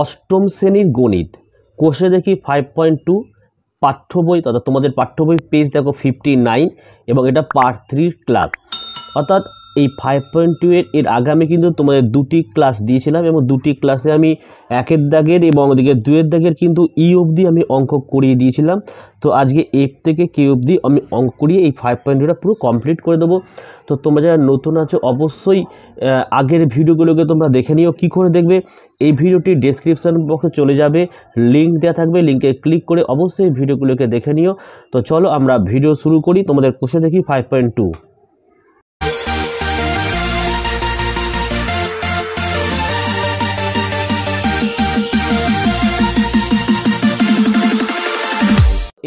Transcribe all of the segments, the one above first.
অষ্টম শ্রেণীর গণিত কোষে দেখি ফাইভ পয়েন্ট টু পাঠ্য বই তথা তোমাদের পাঠ্য বই পেজ দেখো ফিফটি নাইন এবং এটা পার্ট থ্রির ক্লাস অর্থাৎ এই ফাইভ পয়েন্ট টু এর এর আগে আমি কিন্তু তোমাদের দুটি ক্লাস দিয়েছিলাম এবং দুটি ক্লাসে আমি একের দাগের এবং ওদিকে দুয়ের দাগের কিন্তু ই e অবধি আমি অঙ্ক করিয়ে দিয়েছিলাম তো আজকে এফ থেকে কে অবধি আমি অঙ্ক করিয়ে এই ফাইভ পয়েন্ট টুটা পুরো কমপ্লিট করে দেবো তো তোমরা যারা নতুন আছো অবশ্যই আগের ভিডিওগুলোকে তোমরা দেখে নিও কী করে দেখবে এই ভিডিওটি ডিসক্রিপশান বক্সে চলে যাবে লিঙ্ক দেওয়া থাকবে লিঙ্কে ক্লিক করে অবশ্যই ভিডিওগুলোকে দেখে নিও তো চলো আমরা ভিডিও শুরু করি তোমাদের কোষে দেখি ফাইভ পয়েন্ট টু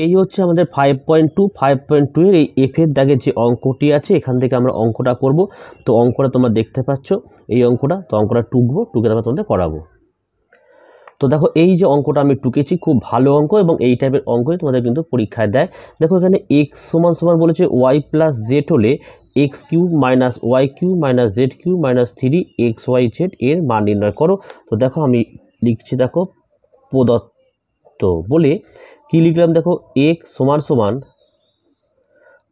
এই হচ্ছে আমাদের five point two five point two এর এই এফের দাগে যে অঙ্কটি আছে এখান থেকে আমরা অঙ্কটা করব তো অঙ্কটা তোমরা দেখতে পাচ্ছ এই অঙ্কটা তো অঙ্কটা টুকবো টুকে তারপর তোমাদের করাবো তো দেখো এই যে অঙ্কটা আমি টুকেছি খুব ভালো অঙ্ক এবং এই টাইপের অঙ্কই তোমাদের কিন্তু পরীক্ষায় দেয় দেখো এখানে এক্স সমান সমান বলেছে ওয়াই প্লাস জেড হলে X cube minus Y cube minus Z cube minus three X Y Z এর মান নির্ণয় করো তো দেখো আমি লিখছি দেখো প্রদত্ত বলে কী লিখলাম দেখো এক্স সমান সমান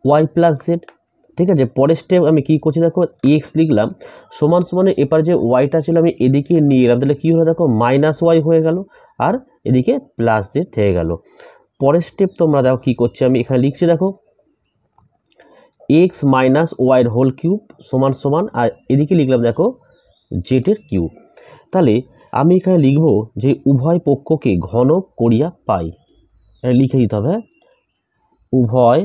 ওয়াই প্লাস জেড ঠিক আছে পরের স্টেপ আমি কী করছি দেখো এক্স লিখলাম সমান সমানে এবার যে ওয়াইটা ছিল আমি এদিকে নিয়ে এলাম তাহলে কী হলো দেখো মাইনাস ওয়াই হয়ে গেল আর এদিকে প্লাস জেড হয়ে গেল পরের স্টেপ তোমরা দেখো কী করছি আমি এখানে লিখছি দেখো এক্স মাইনাস ওয়াইয়ের হোল কিউব সমান সমান আর এদিকে লিখলাম দেখো জেটের কিউব তাহলে আমি এখানে লিখব যে উভয় পক্ষকে ঘন করিয়া পাই লিখে দিতে হবে উভয়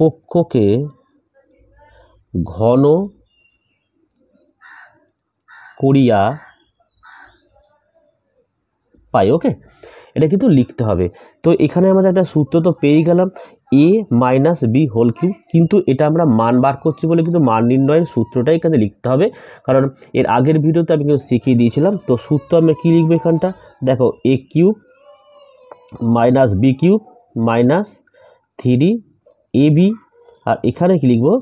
পক্ষকে ঘন করিয়া পাই ওকে এটা কিন্তু লিখতে হবে তো এখানে আমাদের একটা সূত্র তো পেয়েই গেলাম A minus B whole cube কিন্তু এটা আমরা মান বার করছি বলে কিন্তু মান নির্ণয়ের সূত্রটাই এখানে লিখতে হবে কারণ এর আগের ভিডিওতে আমি কিন্তু শিখিয়ে দিয়েছিলাম তো সূত্র আমরা কী লিখবো এখানটা দেখো A cube minus B cube minus three A B আর এখানে কী লিখবো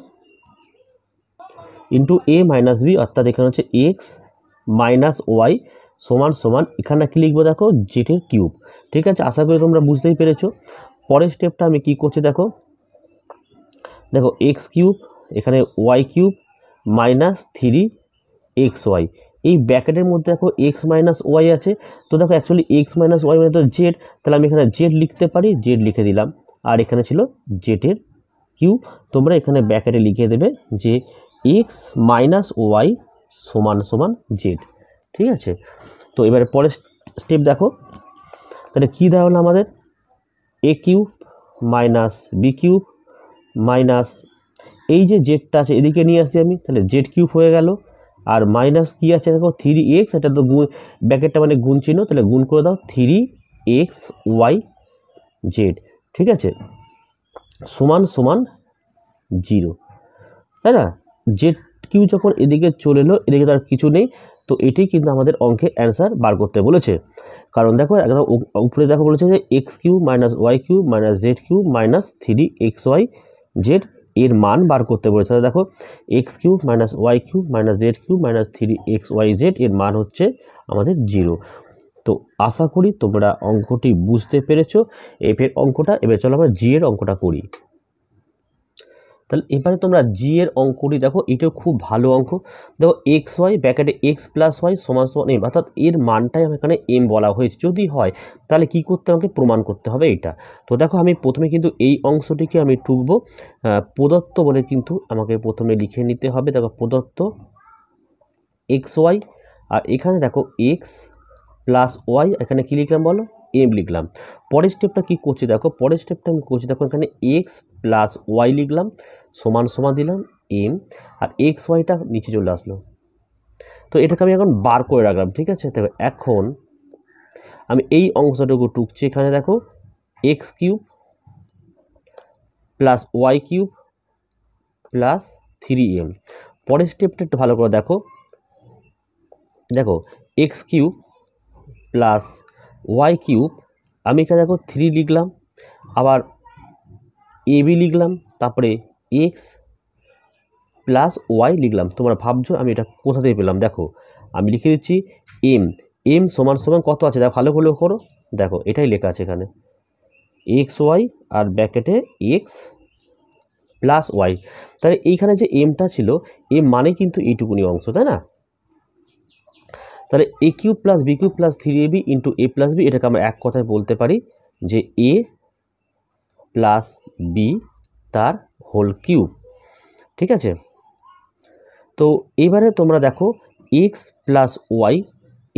ইন্টু এ মাইনাস বি অর্থাৎ এখানে হচ্ছে এক্স মাইনাস ওয়াই সমান সমান এখানে কী লিখবো দেখো জেটের কিউব ঠিক আছে আশা করি তোমরা বুঝতেই পেরেছো পরের স্টেপটা আমি কি করছি দেখো দেখো এক্স কিউব এখানে Y cube minus three X Y এই ব্যাকেটের মধ্যে দেখো এক্স মাইনাস ওয়াই আছে তো দেখো অ্যাকচুয়ালি এক্স মাইনাস ওয়াই মানে তো জেড তাহলে আমি এখানে জেড লিখতে পারি জেড লিখে দিলাম আর এখানে ছিল জেটের কিউ তোমরা এখানে ব্যাকেটে লিখে দেবে যে এক্স মাইনাস ওয়াই সমান সমান জেড ঠিক আছে তো এবারে পরের স্টেপ দেখো তাহলে কী দেওয়া হলো আমাদের A cube minus B cube minus এই যে জেডটা আছে এদিকে নিয়ে আসি আমি তাহলে জেড কিউব হয়ে গেল আর মাইনাস কী আছে দেখো থ্রি এক্স এটা তো গুণ ব্যাকেটটা মানে গুণ চিহ্ন তাহলে গুণ করে দাও থ্রি এক্স ওয়াই জেড ঠিক আছে সমান সমান জিরো তাই না জেড কিউ যখন এদিকে চলে এলো এদিকে তো আর কিছু নেই তো এটি কিন্তু আমাদের অঙ্কে অ্যান্সার বার করতে বলেছে কারণ দেখো একদম উপরে দেখো বলেছে যে X cube minus Y cube minus Z cube minus three X Y Z এর মান বার করতে বলেছে তাহলে দেখো X cube minus Y cube minus Z cube minus three X Y Z এর মান হচ্ছে আমাদের জিরো তো আশা করি তোমরা অঙ্কটি বুঝতে পেরেছো এফের অঙ্কটা এবার চলো আমরা জি এর অঙ্কটা করি তাহলে এবারে তোমরা জি এর অঙ্কটি দেখো এটাও খুব ভালো অঙ্ক দেখো এক্স ওয়াই ব্যাকেটে এক্স প্লাস ওয়াই সমান সমান এম অর্থাৎ এর মানটাই আমার এখানে এম বলা হয়েছে যদি হয় তাহলে কি করতে আমাকে প্রমাণ করতে হবে এটা তো দেখো আমি প্রথমে কিন্তু এই অংশটিকে আমি টুকব প্রদত্ত বলে কিন্তু আমাকে প্রথমে লিখে নিতে হবে দেখো প্রদত্ত এক্স ওয়াই আর এখানে দেখো এক্স প্লাস ওয়াই এখানে কী লিখলাম বলো এম লিখলাম পরের স্টেপটা কি করছি দেখো পরের স্টেপটা আমি করছি দেখো এখানে এক্স প্লাস ওয়াই লিখলাম সমান সমান দিলাম এম আর এক্স ওয়াইটা নিচে চলে আসলো তো এটাকে আমি এখন বার করে রাখলাম ঠিক আছে তবে এখন আমি এই অংশটুকু টুকছি এখানে দেখো X cube plus Y cube plus three M পরের স্টেপটা একটু ভালো করে দেখো দেখো X cube plus Y cube আমি এখানে দেখো থ্রি লিখলাম আবার এ বি লিখলাম তারপরে এক্স প্লাস ওয়াই লিখলাম তোমরা ভাবছো আমি এটা কোথা থেকে পেলাম দেখো আমি লিখে দিচ্ছি এম এম সমান সমান কত আছে দেখো ভালো করে করো দেখো এটাই লেখা আছে এখানে এক্স ওয়াই আর ব্যাকেটে এক্স প্লাস ওয়াই তাহলে এইখানে যে এমটা ছিল এম মানে কিন্তু এইটুকুনি অংশ তাই না তাহলে A cube plus B cube plus three A B into A plus B এটাকে আমরা এক কথায় বলতে পারি যে এ প্লাস বি তার হোল কিউব ঠিক আছে তো এবারে তোমরা দেখো এক্স প্লাস ওয়াই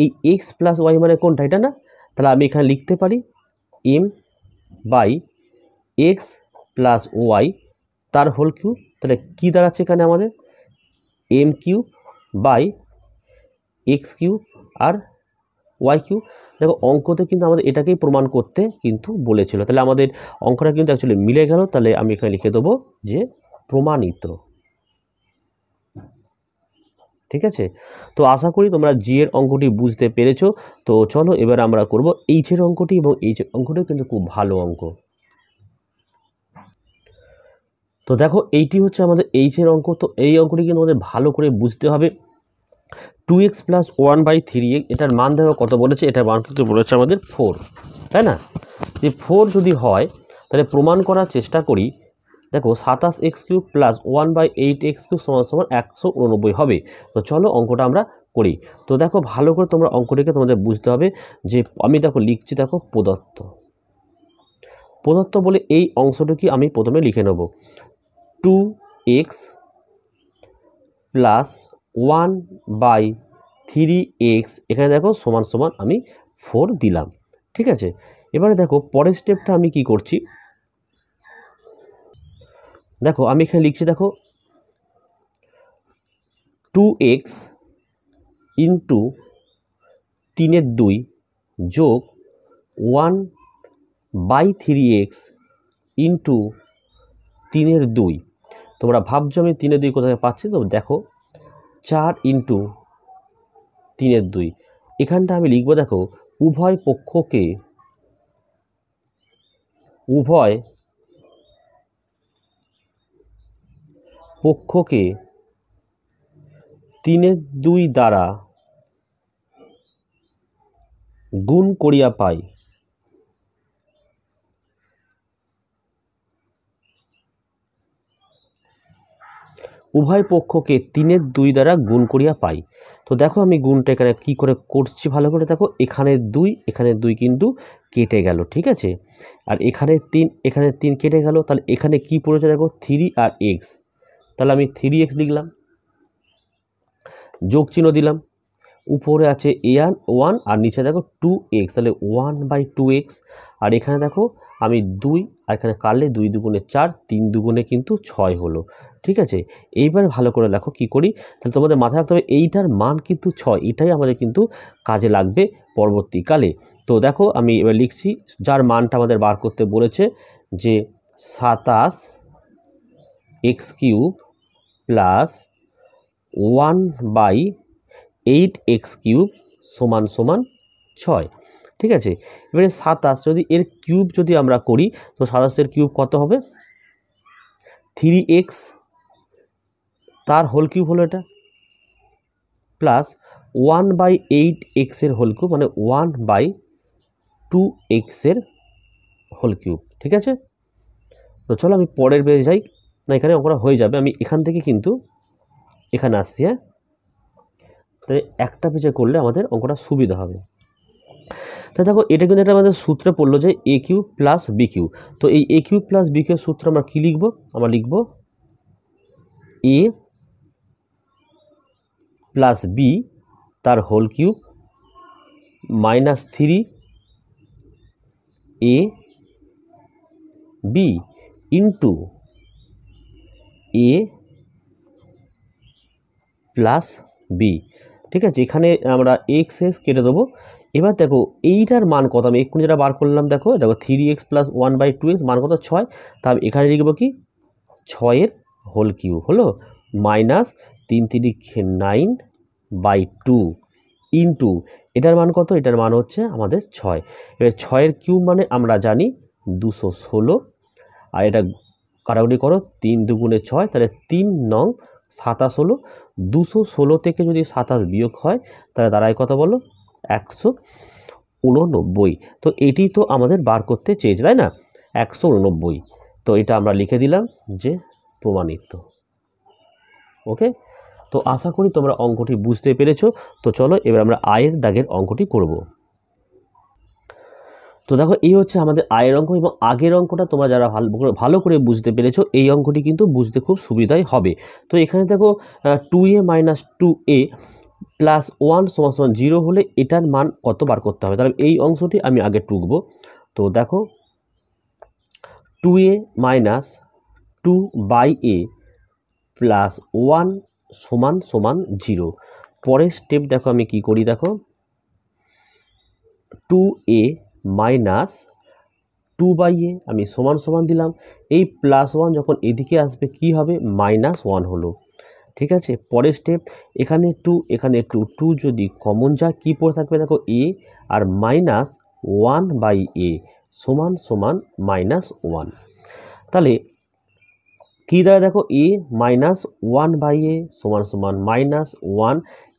এই এক্স প্লাস ওয়াই মানে কোনটা এটা না তাহলে আমি এখানে লিখতে পারি M by X plus Y তার হোল কিউব তাহলে কী দাঁড়াচ্ছে এখানে আমাদের M cube by X cube R Y cube দেখো অঙ্কতে কিন্তু আমাদের এটাকেই প্রমাণ করতে কিন্তু বলেছিল তাহলে আমাদের অঙ্কটা কিন্তু অ্যাকচুয়ালি মিলে গেল তাহলে আমি এখানে লিখে দেবো যে প্রমাণিত ঠিক আছে তো আশা করি তোমরা জি এর অঙ্কটি বুঝতে পেরেছো তো চলো এবার আমরা করব এইচের অঙ্কটি এবং এইচের অঙ্কটিও কিন্তু খুব ভালো অঙ্ক তো দেখো এইটি হচ্ছে আমাদের এইচের অঙ্ক তো এই অঙ্কটি কিন্তু আমাদের ভালো করে বুঝতে হবে two X plus one by three এটার মান দেওয়া কত বলেছে এটার মান কিন্তু বলেছে আমাদের ফোর তাই না যে ফোর যদি হয় তাহলে প্রমাণ করার চেষ্টা করি দেখো সাতাশ X cube plus one by eight X cube সমান সমান একশো উননব্বই হবে তো চলো অঙ্কটা আমরা করি তো দেখো ভালো করে তোমরা অঙ্কটিকে তোমাদের বুঝতে হবে যে আমি দেখো লিখছি দেখো প্রদত্ত প্রদত্ত বলে এই অংশটুকি আমি প্রথমে লিখে নেব two X plus one by three X এখানে দেখো সমান সমান আমি ফোর দিলাম ঠিক আছে এবারে দেখো পরের স্টেপটা আমি কি করছি দেখো আমি এখানে লিখছি দেখো টু এক্স ইন্টু তিনের দুই যোগ one by three X into তিনের দুই তোমরা ভাবছো আমি তিনের দুই কোথায় পাচ্ছি তো দেখো চার ইন্টু তিনের দুই এখানটা আমি লিখবো দেখো উভয় পক্ষকে উভয় পক্ষকে তিনের দুই দ্বারা গুণ করিয়া পায় উভয় পক্ষকে তিনের দুই দ্বারা গুণ করিয়া পাই তো দেখো আমি গুণটা এখানে কি করে করছি ভালো করে দেখো এখানে দুই এখানে দুই কিন্তু কেটে গেল ঠিক আছে আর এখানে তিন এখানে তিন কেটে গেল তাহলে এখানে কি পড়েছে দেখো থ্রি আর এক্স তাহলে আমি থ্রি এক্স লিখলাম যোগ চিহ্ন দিলাম উপরে আছে এ আর ওয়ান আর নিচে দেখো টু এক্স তাহলে ওয়ান বাই টু এক্স আর এখানে দেখো আমি দুই আর এখানে কাটলে দুই দুগুণে চার তিন দুগুণে কিন্তু ছয় হলো ঠিক আছে এইবার ভালো করে লেখো কি করি তাহলে তোমাদের মাথায় রাখতে হবে এইটার মান কিন্তু ছয় এটাই আমাদের কিন্তু কাজে লাগবে পরবর্তীকালে তো দেখো আমি এবার লিখছি যার মানটা আমাদের বার করতে বলেছে যে সাতাশ X cube plus one by eight X cube সমান সমান ছয় ঠিক আছে এবারে সাতাশ যদি এর কিউব যদি আমরা করি তো সাতাশের কিউব কত হবে থ্রি এক্স তার হোল কিউব হলো এটা প্লাস ওয়ান বাই এইট এক্সের হোল কিউব মানে ওয়ান বাই টু এক্সের হোল কিউব ঠিক আছে তো চলো আমি পরের পেয়ে যাই না এখানে অঙ্করা হয়ে যাবে আমি এখান থেকে কিন্তু এখানে আসছি হ্যাঁ তাহলে একটা পেজে করলে আমাদের অঙ্কটা সুবিধা হবে তো দেখো এটা কিন্তু একটা আমাদের সূত্রে পড়লো যে A cube plus B cube তো এই A cube plus B cube সূত্র আমরা কী লিখব আমরা লিখব এ প্লাস বি তার whole cube minus three A B into A plus B ঠিক আছে এখানে আমরা এক্স এস কেটে দেবো এবার দেখো এইটার মান কত আমি এক্ষুনি যেটা বার করলাম দেখো দেখো three X plus one by two X মান কত ছয় তাহলে এখানে লিখবো কি ছয়ের হোল কিউ হলো মাইনাস তিন তিরিক নাইন বাই টু ইন্টু এটার মান কত এটার মান হচ্ছে আমাদের ছয় এবার ছয়ের কিউ মানে আমরা জানি দুশো ষোলো আর এটা কারাগুলি করো তিন দুগুণে ছয় তাহলে তিন নং সাতাশ হলো দুশো ষোলো থেকে যদি সাতাশ বিয়োগ হয় তাহলে দাঁড়ায় কথা বলো একশো উননব্বই তো এটি তো আমাদের বার করতে চেয়েছে তাই না একশো উননব্বই তো এটা আমরা লিখে দিলাম যে প্রমাণিত ওকে তো আশা করি তোমরা অঙ্কটি বুঝতে পেরেছো তো চলো এবার আমরা আয়ের দাগের অঙ্কটি করব তো দেখো এই হচ্ছে আমাদের আয়ের অঙ্ক এবং আগের অঙ্কটা তোমরা যারা ভালো ভালো করে বুঝতে পেরেছো এই অঙ্কটি কিন্তু বুঝতে খুব সুবিধাই হবে তো এখানে দেখো two A minus two A plus one সমান সমান জিরো হলে এটার মান কত বার করতে হবে তাহলে এই অংশটি আমি আগে টুকব তো দেখো two A minus two by A plus one সমান সমান জিরো পরের স্টেপ দেখো আমি কি করি দেখো two A minus two by A আমি সমান সমান দিলাম এই প্লাস ওয়ান যখন এদিকে আসবে কি হবে মাইনাস ওয়ান হলো ঠিক আছে পরের স্টেপ এখানে টু এখানে টু টু যদি কমন যা কী পড়ে থাকবে দেখো এ আর মাইনাস ওয়ান বাই এ সমান সমান মাইনাস ওয়ান তাহলে কী দ্বারা দেখো A minus one by A সমান সমান মাইনাস ওয়ান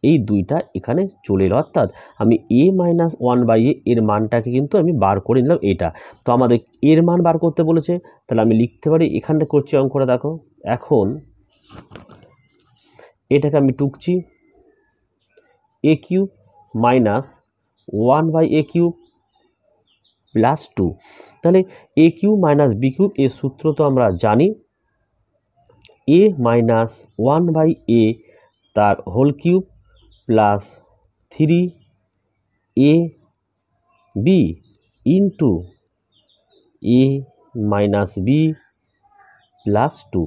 এই দুইটা এখানে চলে এলো অর্থাৎ আমি A minus one by A এর মানটাকে কিন্তু আমি বার করে নিলাম এটা তো আমাদের এর মান বার করতে বলেছে তাহলে আমি লিখতে পারি এখানটা করছি অঙ্কটা দেখো এখন এটাকে আমি টুকছি A cube minus one by A cube plus two তাহলে A cube minus B cube এর সূত্র তো আমরা জানি A minus one by A তার whole cube plus three A B into A minus B plus two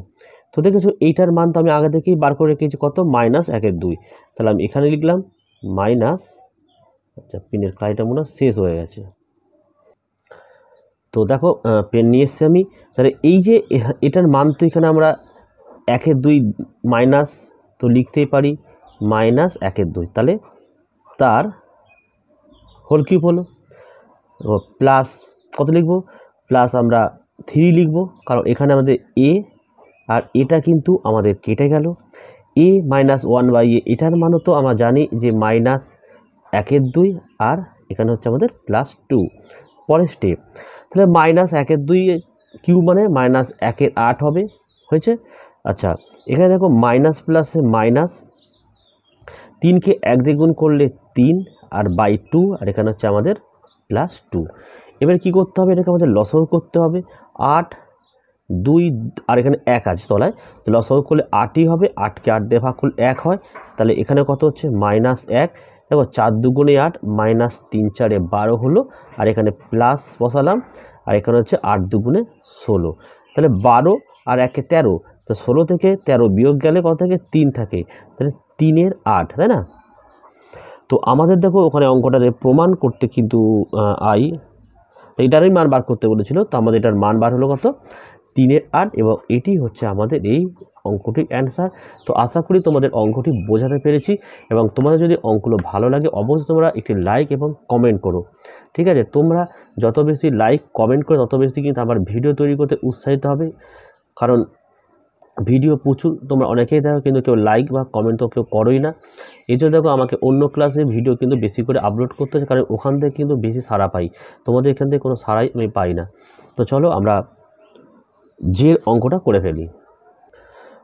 তো দেখেছো এইটার মান তো আমি আগে থেকেই বার করে রেখেছি কত মাইনাস একের দুই তাহলে আমি এখানে লিখলাম মাইনাস আচ্ছা পেনের ক্লাইটা মনে শেষ হয়ে গেছে তো দেখো পেন নিয়ে এসছি আমি তাহলে এই যে এটার মান তো এখানে আমরা একের দুই মাইনাস তো লিখতেই পারি মাইনাস একের দুই তাহলে তার হোল কিউব হলো প্লাস কত লিখব প্লাস আমরা থ্রি লিখব কারণ এখানে আমাদের এ আর এটা কিন্তু আমাদের কেটে গেল A minus one by A এটার মানও তো আমরা জানি যে মাইনাস একের দুই আর এখানে হচ্ছে আমাদের প্লাস টু পরের স্টেপ তাহলে মাইনাস একের দুই কিউ মানে মাইনাস একের আট হবে হয়েছে আচ্ছা এখানে দেখো মাইনাস প্লাসে মাইনাস তিনকে এক দিয়ে গুণ করলে তিন আর বাই টু আর এখানে হচ্ছে আমাদের প্লাস টু এবার কি করতে হবে এটাকে আমাদের লসও করতে হবে আট দুই আর এখানে এক আছে তলায় তো লসাগু করলে আটই হবে আটকে আট দিয়ে ভাগ করলে এক হয় তাহলে এখানে কত হচ্ছে মাইনাস এক দেখো চার দুগুণে আট মাইনাস তিন চারে বারো হলো আর এখানে প্লাস বসালাম আর এখানে হচ্ছে আট দুগুণে ষোলো তাহলে বারো আর একে তেরো তো ষোলো থেকে তেরো বিয়োগ গেলে কত থেকে তিন থাকে তাহলে তিনের আট তাই না তো আমাদের দেখো ওখানে অঙ্কটাতে প্রমাণ করতে কিন্তু আই এটারই মান বার করতে বলেছিল তো আমাদের এটার মান বার হলো কত তিনের আট এবং এটি হচ্ছে আমাদের এই অঙ্কটির অ্যান্সার তো আশা করি তোমাদের অঙ্কটি বোঝাতে পেরেছি এবং তোমাদের যদি অঙ্কগুলো ভালো লাগে অবশ্যই তোমরা একটি লাইক এবং কমেন্ট করো ঠিক আছে তোমরা যত বেশি লাইক কমেন্ট করো তত বেশি কিন্তু আমার ভিডিও তৈরি করতে উৎসাহিত হবে কারণ ভিডিও প্রচুর তোমরা অনেকেই দেখো কিন্তু কেউ লাইক বা কমেন্ট তো কেউ করোই না এই জন্য দেখো আমাকে অন্য ক্লাসে ভিডিও কিন্তু বেশি করে আপলোড করতে হচ্ছে কারণ ওখান থেকে কিন্তু বেশি সাড়া পাই তোমাদের এখান থেকে কোনো সাড়াই আমি পাই না তো চলো আমরা জের অঙ্কটা করে ফেলি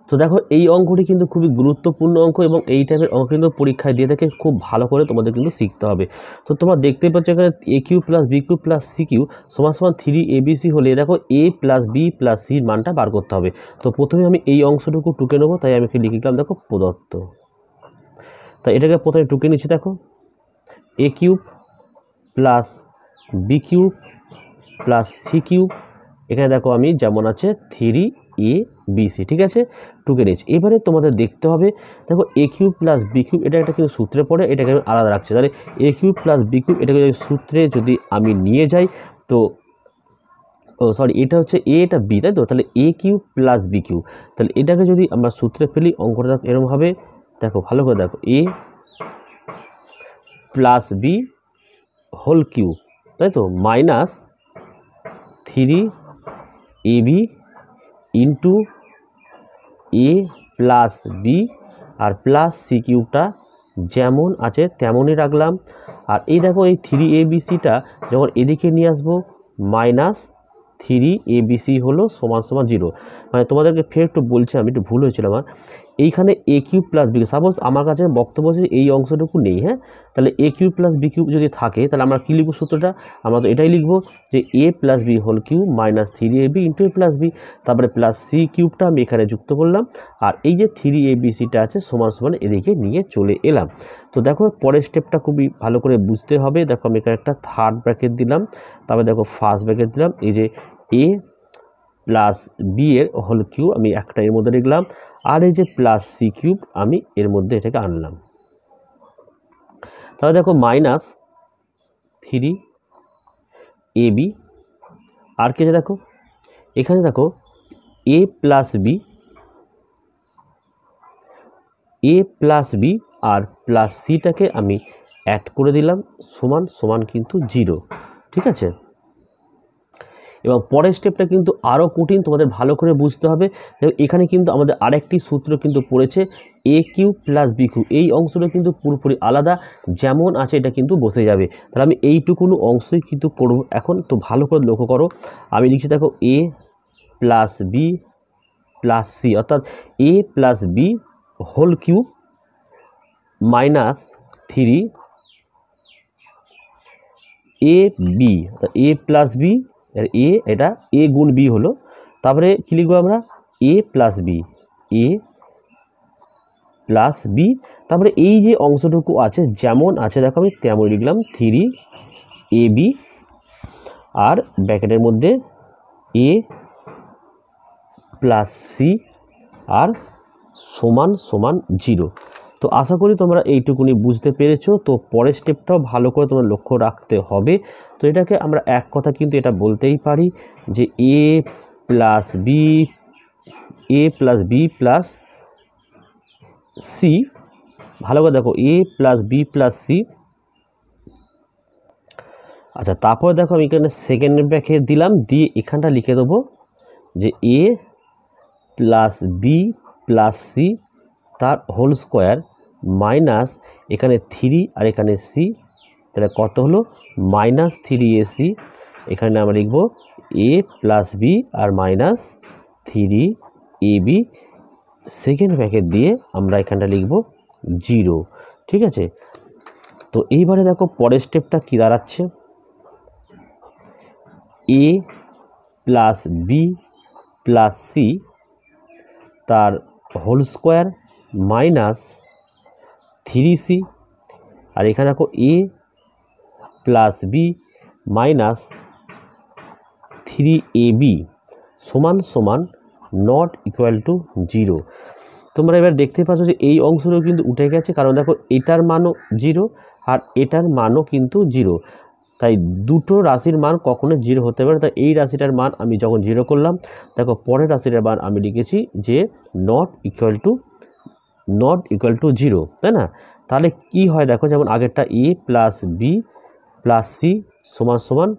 তো দেখো এই অঙ্কটি কিন্তু খুবই গুরুত্বপূর্ণ অঙ্ক এবং এই টাইপের অঙ্ক কিন্তু পরীক্ষায় দিয়ে থাকে খুব ভালো করে তোমাদের কিন্তু শিখতে হবে তো তোমরা দেখতে পাচ্ছ এখানে A cube plus B cube plus C cube সমান সমান থ্রি এ বি সি হলে দেখো এ প্লাস বি প্লাস সির মানটা বার করতে হবে তো প্রথমে আমি এই অংশটুকু টুকে নেবো তাই আমি লিখলাম দেখো প্রদত্ত তাই এটাকে প্রথমে টুকে নিচ্ছি দেখো A cube plus B cube plus C cube এখানে দেখো আমি যেমন আছে থ্রি এ বিসি ঠিক আছে টুকে নিয়েছি এবারে তোমাদের দেখতে হবে দেখো A cube plus B cube এটা একটা কিন্তু সূত্রে পড়ে এটাকে আমি আলাদা রাখছি তাহলে A cube plus B cube এটাকে যদি সূত্রে যদি আমি নিয়ে যাই তো ও সরি এটা হচ্ছে এ এটা বি তাই তো তাহলে A cube plus B cube তাহলে এটাকে যদি আমরা সূত্রে ফেলি অঙ্কটা দেখো এরমভাবে দেখো ভালো করে দেখো A plus B whole cube তাই তো minus three A B into A plus B আর প্লাস সি কিউবটা যেমন আছে তেমনই রাখলাম আর এই দেখো এই থ্রি এবিসিটা যখন এদিকে নিয়ে আসবো মাইনাস থ্রি এবিসি হলো সমান সমান জিরো মানে তোমাদেরকে ফের একটু বলছি আমি একটু ভুল হয়েছিল আমার হ্যাঁ? এইখানে A cube plus B suppose আমার কাছে বক্তব্য আছে এই অংশটুকু নেই হ্যাঁ তাহলে A cube plus B cube যদি থাকে তাহলে আমরা কী লিখবো সূত্রটা আমরা তো এটাই লিখবো যে A plus B whole cube minus three A B into A plus B তারপরে প্লাস সি কিউবটা আমি এখানে যুক্ত করলাম আর এই যে থ্রি এ বি সিটা আছে সমান সমান এদিকে নিয়ে চলে এলাম তো দেখো পরের স্টেপটা খুবই ভালো করে বুঝতে হবে দেখো আমি এখানে একটা থার্ড ব্র্যাকেট দিলাম তারপরে দেখো ফার্স্ট ব্র্যাকেট দিলাম এই যে এ প্লাস বি এর হোল কিউব আমি একটা এর মধ্যে লিখলাম আর এই যে প্লাস সি কিউব আমি এর মধ্যে এটাকে আনলাম তাহলে দেখো মাইনাস থ্রি এ বি আর কে দেখো এখানে দেখো A plus B A plus B আর প্লাস সিটাকে আমি অ্যাড করে দিলাম সমান সমান কিন্তু জিরো ঠিক আছে এবং পরের স্টেপটা কিন্তু আরও কঠিন তোমাদের ভালো করে বুঝতে হবে এখানে কিন্তু আমাদের আরেকটি সূত্র কিন্তু পড়েছে A cube plus B cube এই অংশটা কিন্তু পুরোপুরি আলাদা যেমন আছে এটা কিন্তু বসে যাবে তাহলে আমি এইটুকুনো অংশই কিন্তু করব এখন তো ভালো করে লক্ষ্য করো আমি লিখছি দেখো A plus B plus C অর্থাৎ A plus B whole cube minus three A B A plus B A এটা এ গুণ বি হলো তারপরে কী লিখবো আমরা A plus B A plus B তারপরে এই যে অংশটুকু আছে যেমন আছে দেখো আমি তেমন লিখলাম থ্রি এ বি আর ব্যাকেটের মধ্যে এ প্লাস সি আর সমান সমান জিরো তো আশা করি তোমরা এইটুকুনি বুঝতে পেরেছো তো পরের স্টেপটাও ভালো করে তোমরা লক্ষ্য রাখতে হবে তো এটাকে আমরা এক কথা কিন্তু এটা বলতেই পারি যে A plus B A plus B plus C ভালো করে দেখো A plus B plus C আচ্ছা তারপর দেখো আমি এখানে সেকেন্ড ব্যাকে দিলাম দিয়ে এখানটা লিখে দেবো যে A plus B plus C তার হোল স্কোয়ার মাইনাস এখানে থ্রি আর এখানে সি তাহলে কত হলো মাইনাস থ্রি এ সি এখানে আমরা লিখব এ প্লাস বি আর minus three A B second bracket দিয়ে আমরা এখানটা লিখব জিরো ঠিক আছে তো এইবারে দেখো পরের স্টেপটা কী দাঁড়াচ্ছে A plus B plus C তার whole square minus three C আর এখানে দেখো A plus B minus three A B সমান সমান নট ইকুয়াল টু জিরো তোমরা এবার দেখতে পাচ্ছ যে এই অংশটাও কিন্তু উঠে গেছে কারণ দেখো এটার মানও জিরো আর এটার মানও কিন্তু জিরো তাই দুটো রাশির মান কখনো জিরো হতে পারে তাই এই রাশিটার মান আমি যখন জিরো করলাম দেখো পরের রাশিটার মান আমি লিখেছি যে not equal to not equal to zero তাই না তাহলে কি হয় দেখো যেমন আগেরটা A plus B plus C সমান সমান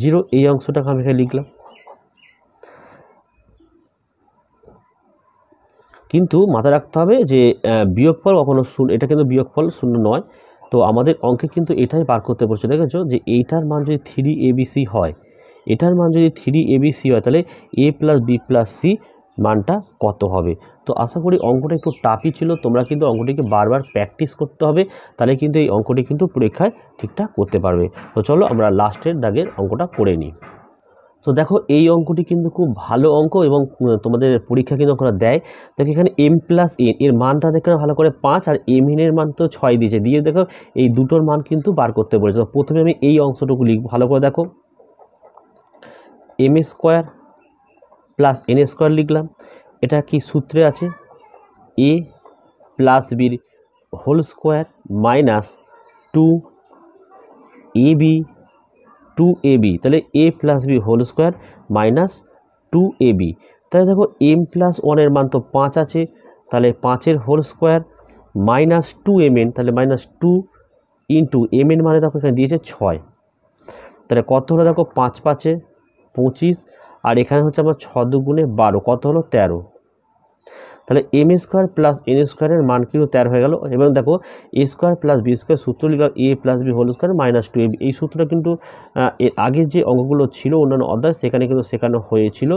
জিরো এই অংশটাকে আমি এখানে লিখলাম কিন্তু মাথায় রাখতে হবে যে বিয়োগফল কখনো শূন্য এটা কিন্তু বিয়োগফল শূন্য নয় তো আমাদের অঙ্কে কিন্তু এটাই পার করতে বলছে দেখেছো যে এইটার মান যদি থ্রি এবিসি হয় এটার মান যদি থ্রি এবিসি হয় তাহলে A plus B plus C মানটা কত হবে তো আশা করি অঙ্কটা একটু টাফই ছিল তোমরা কিন্তু অঙ্কটিকে বারবার প্র্যাকটিস করতে হবে তাহলে কিন্তু এই অঙ্কটি কিন্তু পরীক্ষায় ঠিকঠাক করতে পারবে তো চলো আমরা লাস্টের দাগের অঙ্কটা করে নিই তো দেখো এই অঙ্কটি কিন্তু খুব ভালো অঙ্ক এবং তোমাদের পরীক্ষা কিন্তু অঙ্কটা দেয় দেখো এখানে এম প্লাস এন এর মানটা দেখো ভালো করে পাঁচ আর এম এনের মান তো ছয় দিয়েছে দিয়ে দেখো এই দুটোর মান কিন্তু বার করতে পারে তো প্রথমে আমি এই অংশটুকু লিখ ভালো করে দেখো M square plus N square লিখলাম এটা কি সূত্রে আছে এ প্লাস বির whole square minus two A B two A B তাহলে A plus B whole square minus two A B তাহলে দেখো এম প্লাস ওয়ানের মান তো পাঁচ আছে তাহলে পাঁচের whole square minus two M N তাহলে minus two into M N মানে দেখো এখানে দিয়েছে ছয় তাহলে কত হলো দেখো পাঁচ পাঁচে পঁচিশ আর এখানে হচ্ছে আমার ছ দুগুণে বারো কত হলো তেরো তাহলে এম স্কোয়ার প্লাস এন স্কোয়ারের মান কিন্তু তেরো হয়ে গেল এবং দেখো A square plus B square সূত্র লিখলাম A plus B whole square minus two এই সূত্রটা কিন্তু আগের যে অঙ্কগুলো ছিল অন্যান্য অধ্যায় সেখানে কিন্তু শেখানো হয়েছিল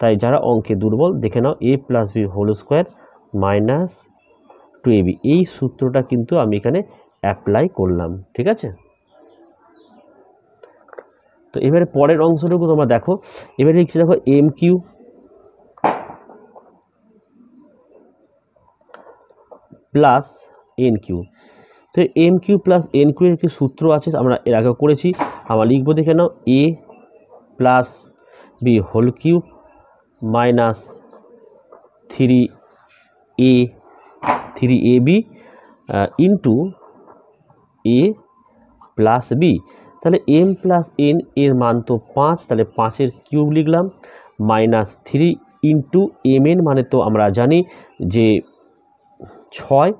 তাই যারা অঙ্কে দুর্বল দেখে নাও A plus B whole square minus two এই সূত্রটা কিন্তু আমি এখানে অ্যাপ্লাই করলাম ঠিক আছে তো এবারে পরের অংশটুকু তোমরা দেখো এবারে লিখছি দেখো M cube plus N cube তো M cube plus N cube এর কি সূত্র আছে আমরা এর আগে করেছি আমরা লিখবো দেখে নাও A plus B whole cube minus three A three A B into A plus B তাহলে এম প্লাস এন এর মান তো পাঁচ তাহলে পাঁচের কিউব লিখলাম minus three into M N মানে তো আমরা জানি যে ছয়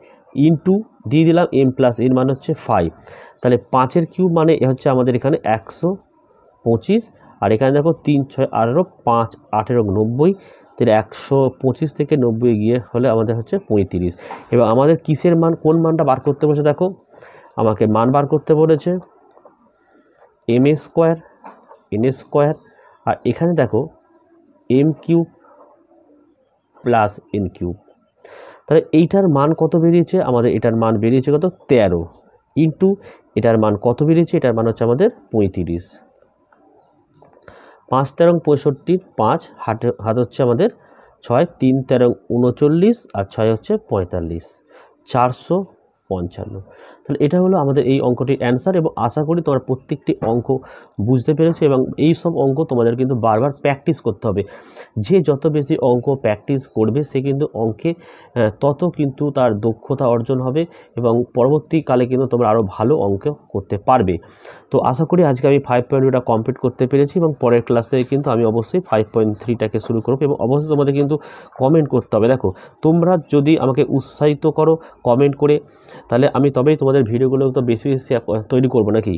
ইন্টু দিয়ে দিলাম এম প্লাস এন মানে হচ্ছে ফাইভ তাহলে পাঁচের কিউব মানে হচ্ছে আমাদের এখানে একশো পঁচিশ আর এখানে দেখো তিন ছয় আঠেরো পাঁচ আঠেরো নব্বই তাহলে একশো পঁচিশ থেকে নব্বই গিয়ে হলে আমাদের হচ্ছে পঁয়ত্রিশ এবার আমাদের কিসের মান কোন মানটা বার করতে বলেছে দেখো আমাকে মান বার করতে বলেছে M A square N square আর এখানে দেখো M cube plus N cube তাহলে এইটার মান কত বেরিয়েছে আমাদের এটার মান বেরিয়েছে কত তেরো ইন্টু এটার মান কত বেরিয়েছে এটার মান হচ্ছে আমাদের পঁয়ত্রিশ পাঁচ তেরং পঁয়ষট্টি পাঁচ হাটে হাত হচ্ছে আমাদের ছয় তিন তেরো উনচল্লিশ আর ছয় হচ্ছে পঁয়তাল্লিশ চারশো পঞ্চান্ন তাহলে এটা হলো আমাদের এই অঙ্কটির অ্যান্সার এবং আশা করি তোমরা প্রত্যেকটি অঙ্ক বুঝতে পেরেছো এবং এই সব অঙ্ক তোমাদের কিন্তু বারবার প্র্যাকটিস করতে হবে যে যত বেশি অঙ্ক প্র্যাকটিস করবে সে কিন্তু অঙ্কে তত কিন্তু তার দক্ষতা অর্জন হবে এবং পরবর্তীকালে কিন্তু তোমরা আরও ভালো অঙ্ক করতে পারবে তো আশা করি আজকে আমি ফাইভ পয়েন্ট টুটা কমপ্লিট করতে পেরেছি এবং পরের ক্লাস থেকে কিন্তু আমি অবশ্যই ফাইভ পয়েন্ট থ্রিটাকে শুরু করবো এবং অবশ্যই তোমাদের কিন্তু কমেন্ট করতে হবে দেখো তোমরা যদি আমাকে উৎসাহিত করো কমেন্ট করে তাহলে আমি তবেই তোমাদের ভিডিওগুলো তো বেশি বেশি তৈরি করবো নাকি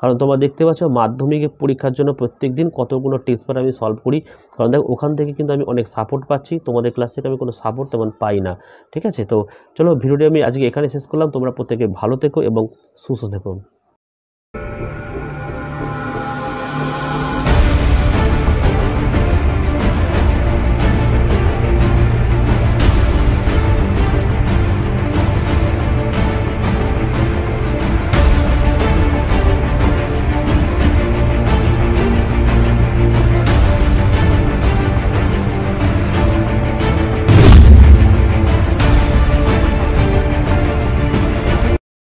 কারণ তোমরা দেখতে পাচ্ছ মাধ্যমিক পরীক্ষার জন্য প্রত্যেক দিন কতগুলো টেস্ট পেপার আমি সলভ করি কারণ দেখো ওখান থেকে কিন্তু আমি অনেক সাপোর্ট পাচ্ছি তোমাদের ক্লাস থেকে আমি কোনো সাপোর্ট তেমন পাই না ঠিক আছে তো চলো ভিডিওটি আমি আজকে এখানে শেষ করলাম তোমরা প্রত্যেকে ভালো থেকো এবং সুস্থ থেকো